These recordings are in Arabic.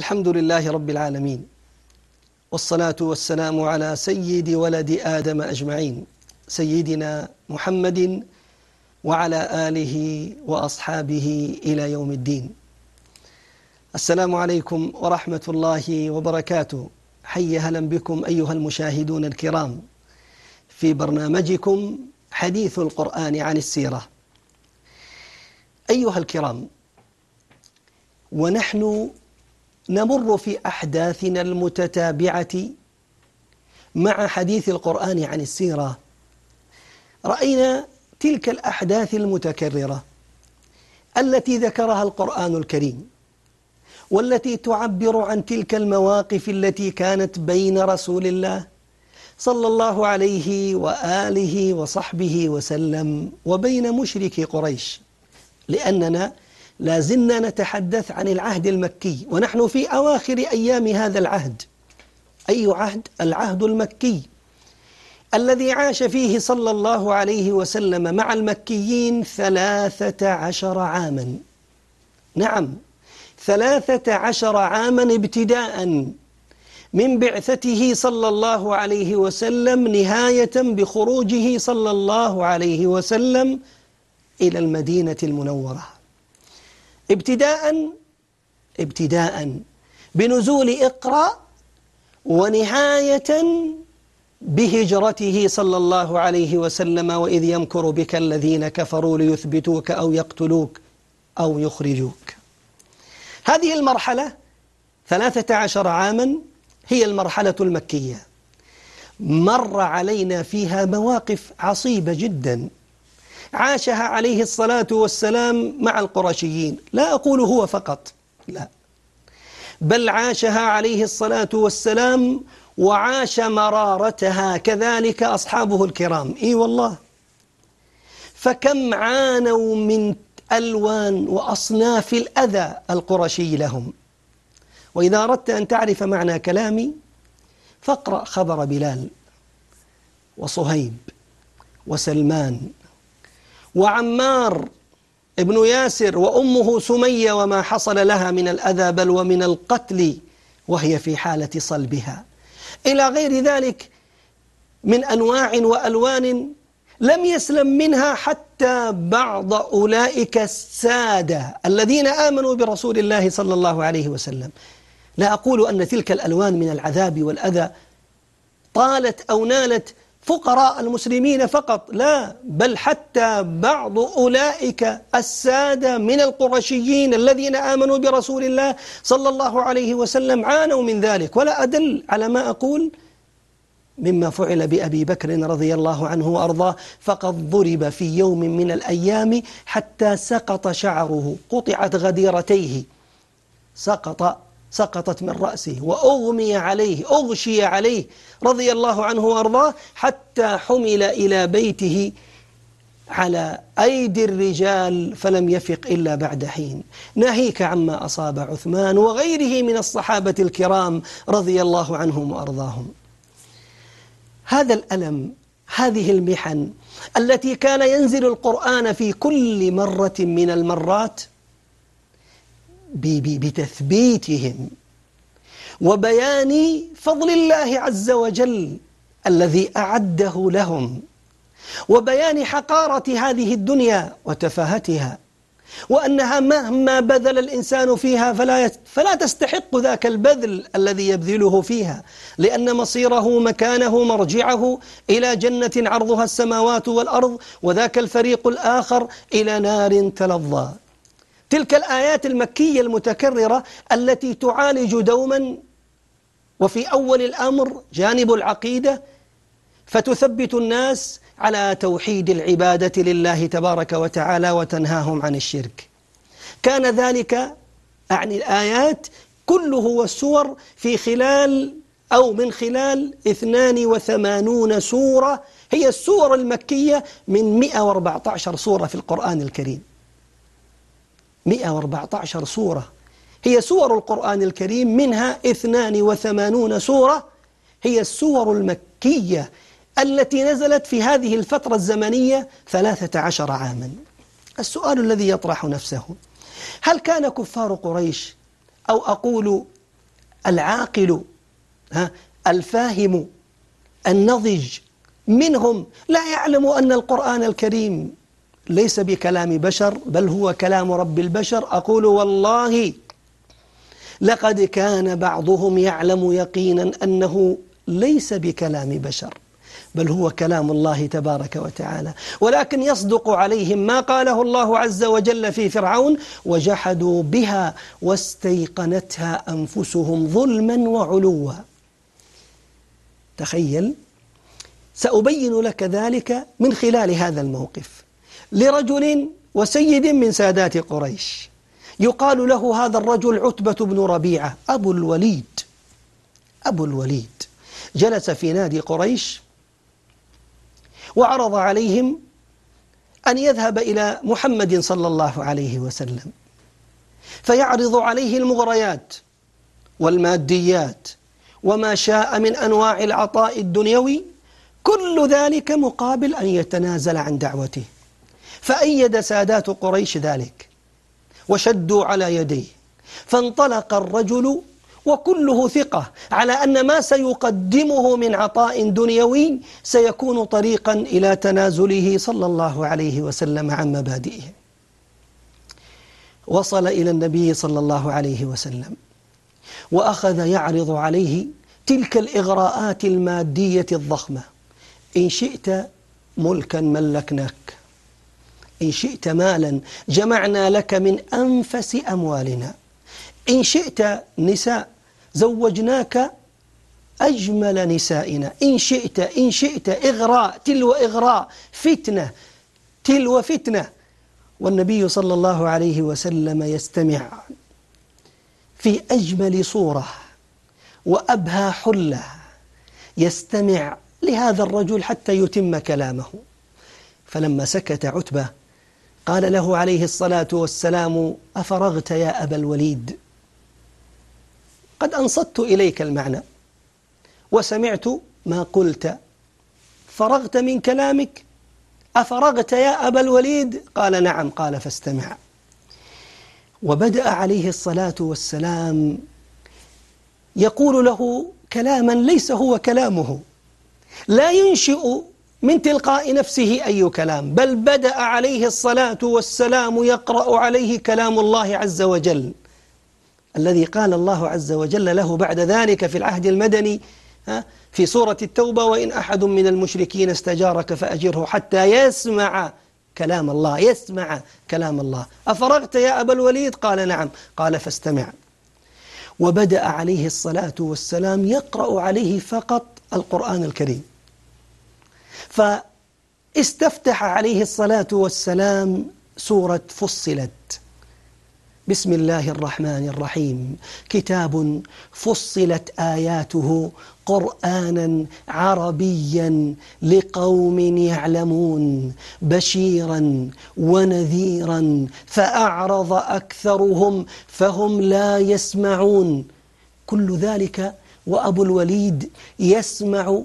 الحمد لله رب العالمين والصلاة والسلام على سيد ولد آدم أجمعين سيدنا محمد وعلى آله وأصحابه إلى يوم الدين السلام عليكم ورحمة الله وبركاته حي هلا بكم أيها المشاهدون الكرام في برنامجكم حديث القرآن عن السيرة أيها الكرام ونحن نمر في أحداثنا المتتابعة مع حديث القرآن عن السيرة رأينا تلك الأحداث المتكررة التي ذكرها القرآن الكريم والتي تعبر عن تلك المواقف التي كانت بين رسول الله صلى الله عليه وآله وصحبه وسلم وبين مشرك قريش لأننا لازلنا نتحدث عن العهد المكي ونحن في أواخر أيام هذا العهد أي عهد؟ العهد المكي الذي عاش فيه صلى الله عليه وسلم مع المكيين ثلاثة عشر عاما نعم ثلاثة عشر عاما ابتداء من بعثته صلى الله عليه وسلم نهاية بخروجه صلى الله عليه وسلم إلى المدينة المنورة ابتداء ابتداء بنزول اقرأ ونهاية بهجرته صلى الله عليه وسلم وإذ يمكر بك الذين كفروا ليثبتوك أو يقتلوك أو يخرجوك هذه المرحلة ثلاثة عشر عاما هي المرحلة المكية مر علينا فيها مواقف عصيبة جداً عاشها عليه الصلاة والسلام مع القرشيين لا أقول هو فقط لا بل عاشها عليه الصلاة والسلام وعاش مرارتها كذلك أصحابه الكرام إي والله فكم عانوا من ألوان وأصناف الأذى القرشي لهم وإذا أردت أن تعرف معنى كلامي فاقرأ خبر بلال وصهيب وسلمان وعمار ابن ياسر وأمه سمية وما حصل لها من الأذى بل ومن القتل وهي في حالة صلبها إلى غير ذلك من أنواع وألوان لم يسلم منها حتى بعض أولئك السادة الذين آمنوا برسول الله صلى الله عليه وسلم لا أقول أن تلك الألوان من العذاب والأذى طالت أو نالت فقراء المسلمين فقط لا بل حتى بعض أولئك السادة من القرشيين الذين آمنوا برسول الله صلى الله عليه وسلم عانوا من ذلك ولا أدل على ما أقول مما فعل بأبي بكر رضي الله عنه وأرضاه فقد ضرب في يوم من الأيام حتى سقط شعره قطعت غديرتيه سقط سقطت من رأسه وأغمي عليه أغشي عليه رضي الله عنه وأرضاه حتى حمل إلى بيته على أيدي الرجال فلم يفق إلا بعد حين ناهيك عما أصاب عثمان وغيره من الصحابة الكرام رضي الله عنهم وأرضاهم هذا الألم هذه المحن التي كان ينزل القرآن في كل مرة من المرات بتثبيتهم وبيان فضل الله عز وجل الذي أعده لهم وبيان حقارة هذه الدنيا وتفاهتها وأنها مهما بذل الإنسان فيها فلا فلا تستحق ذاك البذل الذي يبذله فيها لأن مصيره مكانه مرجعه إلى جنة عرضها السماوات والأرض وذاك الفريق الآخر إلى نار تلظى تلك الآيات المكية المتكررة التي تعالج دوما وفي أول الأمر جانب العقيدة فتثبت الناس على توحيد العبادة لله تبارك وتعالى وتنهاهم عن الشرك كان ذلك أعني الآيات كله والسور في خلال أو من خلال 82 سورة هي السور المكية من 114 سورة في القرآن الكريم 114 سورة هي سور القرآن الكريم منها 82 سورة هي السور المكية التي نزلت في هذه الفترة الزمنية 13 عاما السؤال الذي يطرح نفسه هل كان كفار قريش أو أقول العاقل ها الفاهم النضج منهم لا يعلم أن القرآن الكريم ليس بكلام بشر بل هو كلام رب البشر أقول والله لقد كان بعضهم يعلم يقينا أنه ليس بكلام بشر بل هو كلام الله تبارك وتعالى ولكن يصدق عليهم ما قاله الله عز وجل في فرعون وجحدوا بها واستيقنتها أنفسهم ظلما وعلوا تخيل سأبين لك ذلك من خلال هذا الموقف لرجل وسيد من سادات قريش يقال له هذا الرجل عتبة بن ربيعة أبو الوليد أبو الوليد جلس في نادي قريش وعرض عليهم أن يذهب إلى محمد صلى الله عليه وسلم فيعرض عليه المغريات والماديات وما شاء من أنواع العطاء الدنيوي كل ذلك مقابل أن يتنازل عن دعوته فأيد سادات قريش ذلك وشدوا على يديه فانطلق الرجل وكله ثقة على أن ما سيقدمه من عطاء دنيوي سيكون طريقا إلى تنازله صلى الله عليه وسلم عن مبادئه وصل إلى النبي صلى الله عليه وسلم وأخذ يعرض عليه تلك الإغراءات المادية الضخمة إن شئت ملكا ملكناك إن شئت مالا جمعنا لك من أنفس أموالنا إن شئت نساء زوجناك أجمل نسائنا إن شئت إن شئت إغراء تلو إغراء فتنة تلو فتنة والنبي صلى الله عليه وسلم يستمع في أجمل صورة وأبهى حلة يستمع لهذا الرجل حتى يتم كلامه فلما سكت عتبة قال له عليه الصلاة والسلام أفرغت يا أبا الوليد قد أنصت إليك المعنى وسمعت ما قلت فرغت من كلامك أفرغت يا أبا الوليد قال نعم قال فاستمع وبدأ عليه الصلاة والسلام يقول له كلاما ليس هو كلامه لا ينشئ من تلقاء نفسه أي كلام بل بدأ عليه الصلاة والسلام يقرأ عليه كلام الله عز وجل الذي قال الله عز وجل له بعد ذلك في العهد المدني في سورة التوبة وإن أحد من المشركين استجارك فأجره حتى يسمع كلام الله يسمع كلام الله أفرغت يا أبا الوليد قال نعم قال فاستمع وبدأ عليه الصلاة والسلام يقرأ عليه فقط القرآن الكريم فاستفتح عليه الصلاة والسلام سورة فصلت بسم الله الرحمن الرحيم كتاب فصلت آياته قرآنا عربيا لقوم يعلمون بشيرا ونذيرا فأعرض أكثرهم فهم لا يسمعون كل ذلك وأبو الوليد يسمع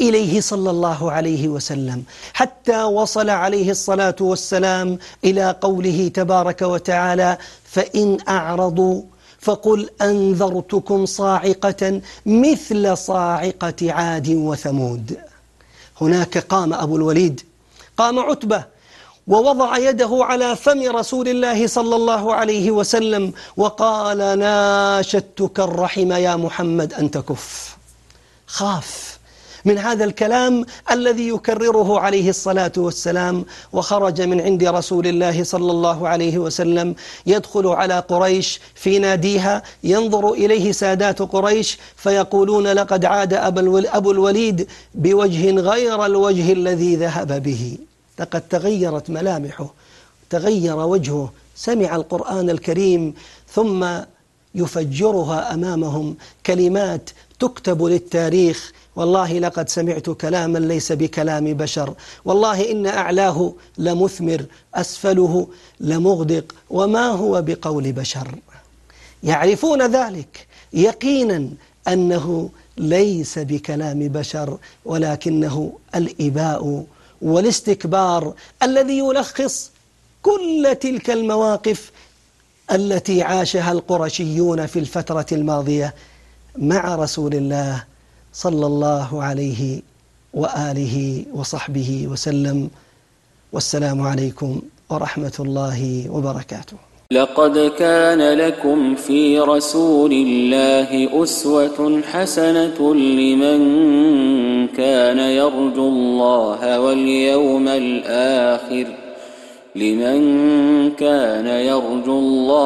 إليه صلى الله عليه وسلم حتى وصل عليه الصلاة والسلام إلى قوله تبارك وتعالى فإن أعرضوا فقل أنذرتكم صاعقة مثل صاعقة عاد وثمود هناك قام أبو الوليد قام عتبة ووضع يده على فم رسول الله صلى الله عليه وسلم وقال ناشدتك الرحم يا محمد أن تكف خاف من هذا الكلام الذي يكرره عليه الصلاة والسلام وخرج من عند رسول الله صلى الله عليه وسلم يدخل على قريش في ناديها ينظر إليه سادات قريش فيقولون لقد عاد أبو الوليد بوجه غير الوجه الذي ذهب به لقد تغيرت ملامحه تغير وجهه سمع القرآن الكريم ثم يفجرها أمامهم كلمات تكتب للتاريخ والله لقد سمعت كلاما ليس بكلام بشر والله إن أعلاه لمثمر أسفله لمغدق وما هو بقول بشر يعرفون ذلك يقينا أنه ليس بكلام بشر ولكنه الإباء والاستكبار الذي يلخص كل تلك المواقف التي عاشها القرشيون في الفترة الماضية مع رسول الله صلى الله عليه وآله وصحبه وسلم والسلام عليكم ورحمة الله وبركاته لقد كان لكم في رسول الله أسوة حسنة لمن كان يرجو الله واليوم الآخر لمن كان يرجو الله